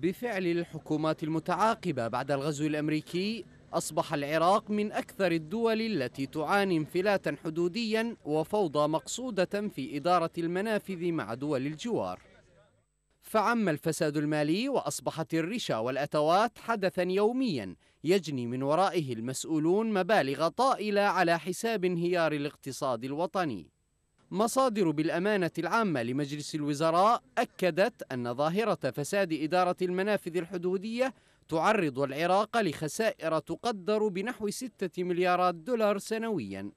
بفعل الحكومات المتعاقبة بعد الغزو الأمريكي أصبح العراق من أكثر الدول التي تعاني انفلاتا حدوديا وفوضى مقصودة في إدارة المنافذ مع دول الجوار فعم الفساد المالي وأصبحت الرشا والأتوات حدثا يوميا يجني من ورائه المسؤولون مبالغ طائلة على حساب انهيار الاقتصاد الوطني مصادر بالأمانة العامة لمجلس الوزراء أكدت أن ظاهرة فساد إدارة المنافذ الحدودية تعرض العراق لخسائر تقدر بنحو 6 مليارات دولار سنويا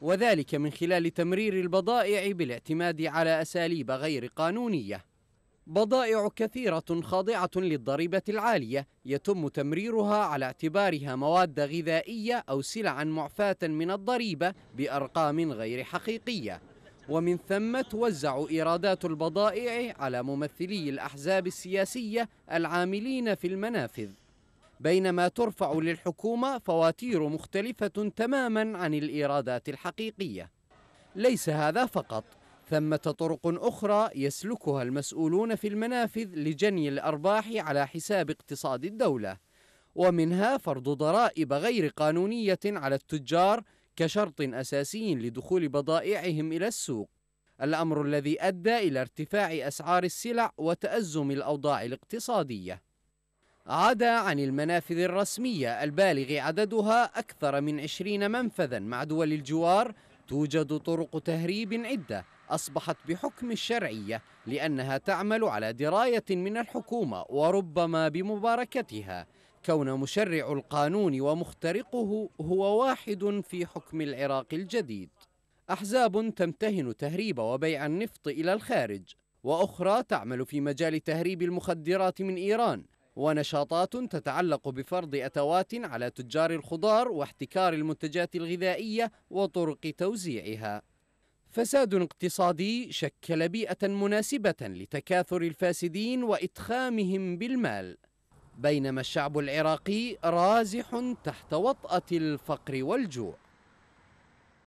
وذلك من خلال تمرير البضائع بالاعتماد على أساليب غير قانونية بضائع كثيرة خاضعة للضريبة العالية يتم تمريرها على اعتبارها مواد غذائية أو سلعا معفاة من الضريبة بأرقام غير حقيقية ومن ثم توزع إيرادات البضائع على ممثلي الأحزاب السياسية العاملين في المنافذ بينما ترفع للحكومة فواتير مختلفة تماما عن الإيرادات الحقيقية ليس هذا فقط ثمة طرق أخرى يسلكها المسؤولون في المنافذ لجني الأرباح على حساب اقتصاد الدولة ومنها فرض ضرائب غير قانونية على التجار كشرط أساسي لدخول بضائعهم إلى السوق الأمر الذي أدى إلى ارتفاع أسعار السلع وتأزم الأوضاع الاقتصادية عدا عن المنافذ الرسمية البالغ عددها أكثر من 20 منفذا مع دول الجوار توجد طرق تهريب عدة أصبحت بحكم الشرعية لأنها تعمل على دراية من الحكومة وربما بمباركتها كون مشرع القانون ومخترقه هو واحد في حكم العراق الجديد احزاب تمتهن تهريب وبيع النفط الى الخارج واخرى تعمل في مجال تهريب المخدرات من ايران ونشاطات تتعلق بفرض اتوات على تجار الخضار واحتكار المنتجات الغذائيه وطرق توزيعها فساد اقتصادي شكل بيئه مناسبه لتكاثر الفاسدين واتخامهم بالمال بينما الشعب العراقي رازح تحت وطأة الفقر والجوع